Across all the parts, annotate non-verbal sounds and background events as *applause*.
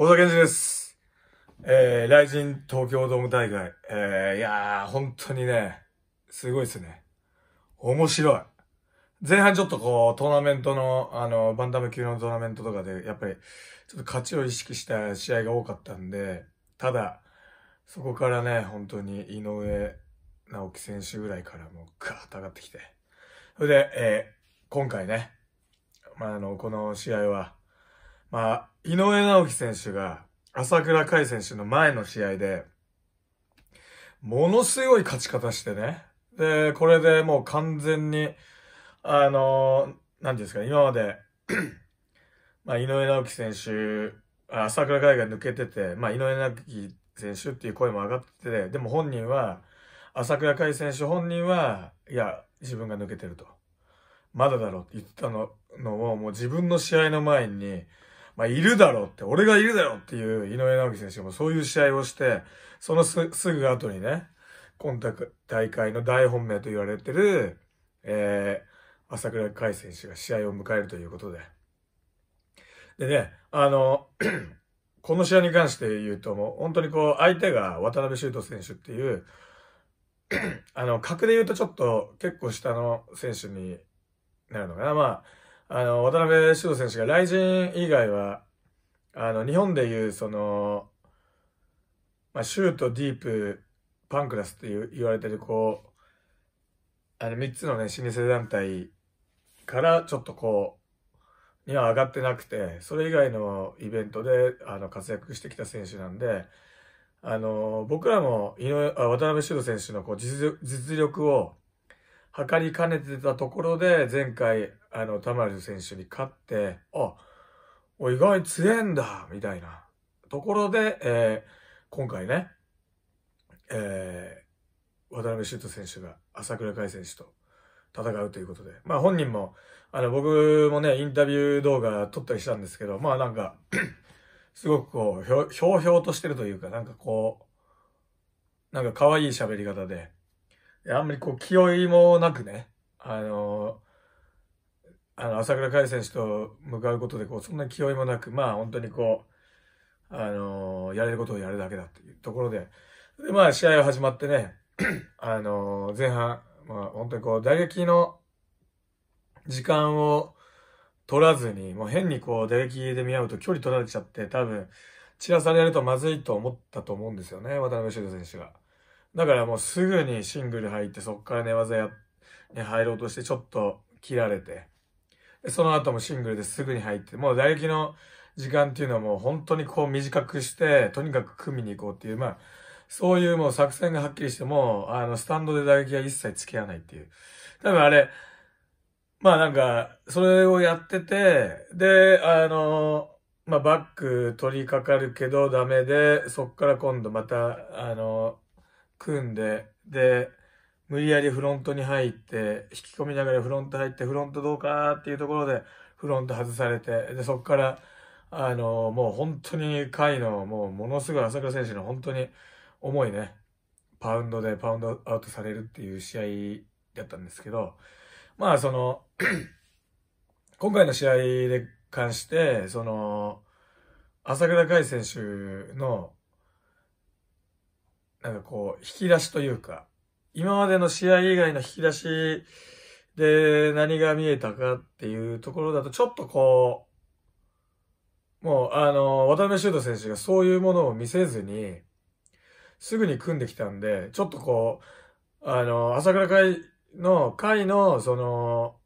小田健二です。えー、雷神東京ドーム大会。えー、いやー、本当にね、すごいですね。面白い。前半ちょっとこう、トーナメントの、あの、バンダム級のトーナメントとかで、やっぱり、ちょっと勝ちを意識した試合が多かったんで、ただ、そこからね、本当に井上直樹選手ぐらいからもうガーッと上がってきて。それで、えー、今回ね、まあ、あの、この試合は、まあ、井上直樹選手が、朝倉海選手の前の試合で、ものすごい勝ち方してね。で、これでもう完全に、あの、何て言うんですか、今まで *clears throat* まあ、井上直樹選手、朝倉海が抜けてて、まあ、井上直樹選手っていう声も上がってて、でも本人は、朝倉海選手本人は、いや、自分が抜けてると。まだだろうって言ったののを、もう自分の試合の前に、まあ、いるだろうって、俺がいるだろうっていう井上直樹選手もそういう試合をして、そのすぐ後にね、今大会の大本命と言われてる、えー、朝倉海選手が試合を迎えるということで。でね、あの、*clears throat* この試合に関して言うと、もう本当にこう、相手が渡辺修斗選手っていう、*clears throat* あの、格で言うとちょっと結構下の選手になるのかな。まあ、あの、渡辺修選手が雷神以外は、あの、日本でいう、その、まあ、シュート、ディープ、パンクラスって言われてる、こう、あの、三つのね、老舗団体からちょっとこう、には上がってなくて、それ以外のイベントで、あの、活躍してきた選手なんで、あの、僕らも、渡辺修選手のこう実力を測りかねてたところで、前回、あの、タマ選手に勝って、あ、お意外強えんだ、みたいなところで、えー、今回ね、えー、渡辺修斗選手が朝倉海選手と戦うということで、まあ本人も、あの、僕もね、インタビュー動画撮ったりしたんですけど、まあなんか *clears throat* すごくこう、ひょ、ひょうひょうとしてるというか、なんかこう、なんか可愛い喋り方で、あんまりこう、気負いもなくね、あのーあの、朝倉海選手と向かうことで、こう、そんな気負いもなく、まあ、本当にこう、あのー、やれることをやるだけだっていうところで、で、まあ、試合が始まってね、*clears throat* あのー、前半、まあ、本当にこう、打撃の時間を取らずに、もう変にこう、打撃で見合うと距離取られちゃって、多分、散らされるとまずいと思ったと思うんですよね、渡辺修斗選手が。だからもうすぐにシングル入って、そこから寝技や、入ろうとして、ちょっと切られて、その後もシングルですぐに入って、もう打撃の時間っていうのはもう本当にこう短くして、とにかく組みに行こうっていう、まあ、そういうもう作戦がはっきりしても、あの、スタンドで打撃は一切付き合わないっていう。多分あれ、まあなんか、それをやってて、で、あの、まあバック取りかかるけどダメで、そっから今度また、あの、組んで、で、無理やりフロントに入って、引き込みながらフロント入って、フロントどうかっていうところで、フロント外されて、で、そこから、あの、もう本当に回の、もうものすごい朝倉選手の本当に重いね、パウンドでパウンドアウトされるっていう試合だったんですけど、まあその *clears throat* 今回の試合で関して、その、朝倉海選手の、なんかこう、引き出しというか、今までの試合以外の引き出しで何が見えたかっていうところだと、ちょっとこう、もうあの、渡辺修斗選手がそういうものを見せずに、すぐに組んできたんで、ちょっとこう、あの、朝倉会の、会の、その、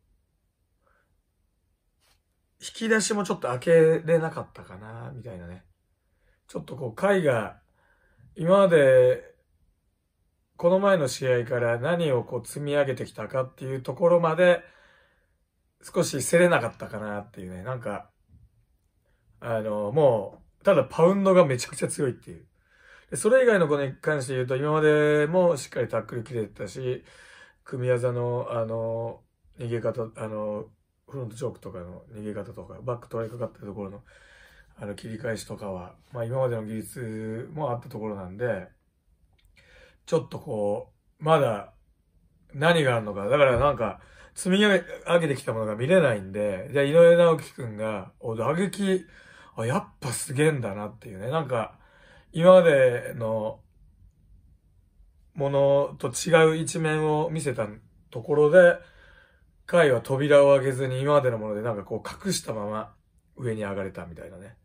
引き出しもちょっと開けれなかったかな、みたいなね。ちょっとこう、会が、今までこの前の試合から何をこう積み上げてきたかっていうところまで少し競れなかったかなっていうね、なんか、あの、もう、ただパウンドがめちゃくちゃ強いっていう。それ以外の子に関して言うと、今までもしっかりタックル切れてたし、組み技の、あの、逃げ方、あの、フロントチョークとかの逃げ方とか、バック取られかかったところの、あの、切り返しとかは、まあ今までの技術もあったところなんで、ちょっとこう、まだ何があるのか。だからなんか、積み上げてきたものが見れないんで、じゃあ井上直樹くんが、お、打撃、あ、やっぱすげえんだなっていうね。なんか、今までのものと違う一面を見せたところで、回は扉を開けずに今までのものでなんかこう隠したまま上に上がれたみたいなね。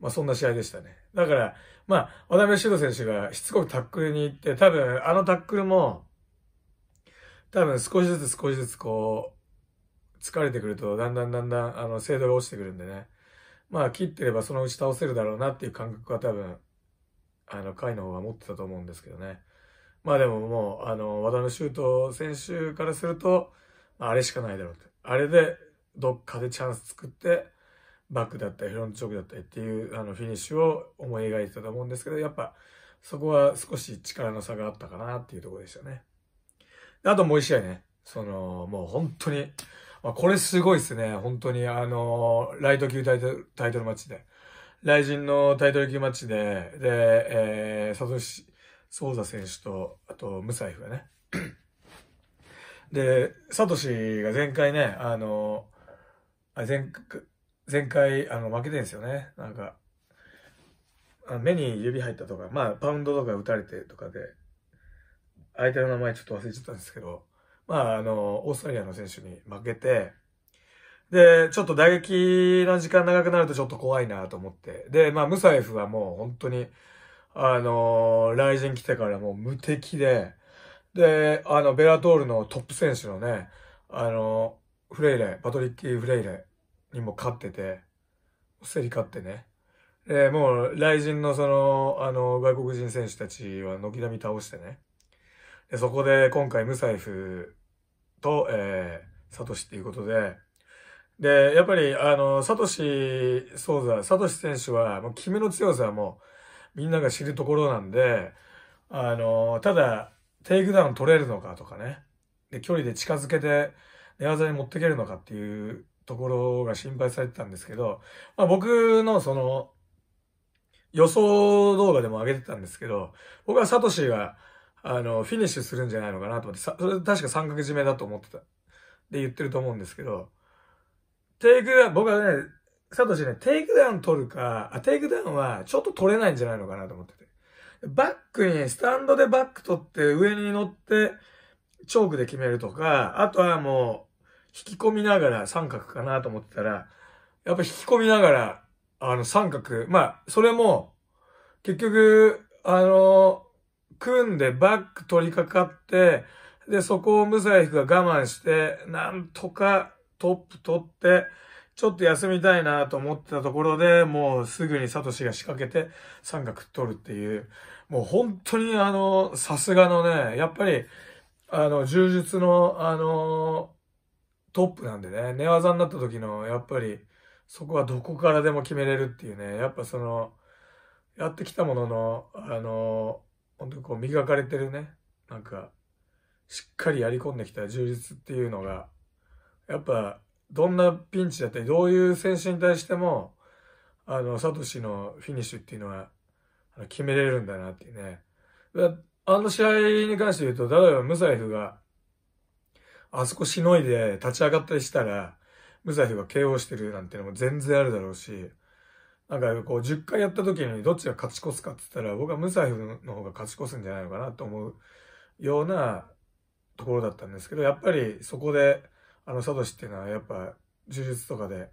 まあそんな試合でしたね。だから、まあ、渡辺修選手がしつこくタックルに行って、多分あのタックルも、多分少しずつ少しずつこう、疲れてくると、だんだんだんだん、あの、精度が落ちてくるんでね。まあ、切ってればそのうち倒せるだろうなっていう感覚は多分、あの、回の方が持ってたと思うんですけどね。まあでももう、あの、和田の斗選手からすると、あれしかないだろうって。あれで、どっかでチャンス作って、バックだったりフロントチョークだったりっていうあのフィニッシュを思い描いてたと思うんですけどやっぱそこは少し力の差があったかなっていうところでしたね。あともう一試合ね、そのもう本当に、まあ、これすごいっすね、本当にあのライト級タイトルタイトルマッチで、ライジンのタイトル級マッチで、で、えー、サトシ・ソウザ選手と、あとムサイフがね、で、サトシが前回ね、あの、あ前前回、あの、負けてんですよね。なんか、あ目に指入ったとか、まあ、パウンドとか打たれてとかで、相手の名前ちょっと忘れちゃったんですけど、まあ、あの、オーストラリアの選手に負けて、で、ちょっと打撃の時間長くなるとちょっと怖いなと思って。で、まあ、ムサエフはもう本当に、あのー、来人来てからもう無敵で、で、あの、ベラトールのトップ選手のね、あのー、フレイレ、パトリッキー・フレイレにも勝ってて、競り勝ってね。で、もう、雷神のその、あの、外国人選手たちは軒並み倒してね。で、そこで今回、ムサイフと、えー、サトシっていうことで、で、やっぱり、あの、サトシ、そうだ、サトシ選手は、もう、決めの強さはもう、みんなが知るところなんで、あの、ただ、テイクダウン取れるのかとかね。で、距離で近づけて、寝技に持っていけるのかっていうところが心配されてたんですけど、まあ、僕のその、予想動画でも上げてたんですけど、僕はサトシが、あの、フィニッシュするんじゃないのかなと思って、それ確か三角締めだと思ってた。で言ってると思うんですけど、テイクダウン、僕はね、サトシね、テイクダウン取るか、あ、テイクダウンはちょっと取れないんじゃないのかなと思ってて。バックに、スタンドでバック取って上に乗って、チョークで決めるとか、あとはもう、引き込みながら三角かなと思ってたら、やっぱ引き込みながら、あの三角、まあ、それも、結局、あの、組んでバック取りかかって、で、そこをムサイフが我慢して、なんとかトップ取って、ちょっと休みたいなと思ってたところで、もうすぐにサトシが仕掛けて三角取るっていう、もう本当にあの、さすがのね、やっぱり、あの、柔術の、あの、トップなんでね、寝技になった時の、やっぱり、そこはどこからでも決めれるっていうね、やっぱその、やってきたものの、あの、本当にこう磨かれてるね、なんか、しっかりやり込んできた充実っていうのが、やっぱ、どんなピンチだったり、どういう選手に対しても、あの、サトシのフィニッシュっていうのは、決めれるんだなっていうね。あの試合に関して言うと、例えばムサイフが、あそこしのいで立ち上がったりしたら、ムサヒが KO してるなんてのも全然あるだろうし、なんかこう10回やった時にどっちが勝ち越すかって言ったら、僕はムサヒの方が勝ち越すんじゃないのかなと思うようなところだったんですけど、やっぱりそこで、あの、サトシっていうのはやっぱ、呪術とかで、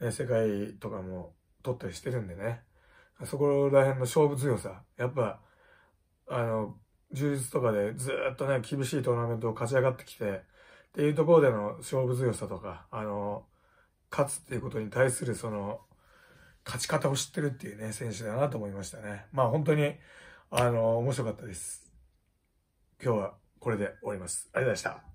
ね、世界とかも取ったりしてるんでね、そこら辺の勝負強さ、やっぱ、あの、充実とかでずっとね、厳しいトーナメントを勝ち上がってきて、っていうところでの勝負強さとか、あの、勝つっていうことに対するその、勝ち方を知ってるっていうね、選手だなと思いましたね。まあ本当に、あの、面白かったです。今日はこれで終わります。ありがとうございました。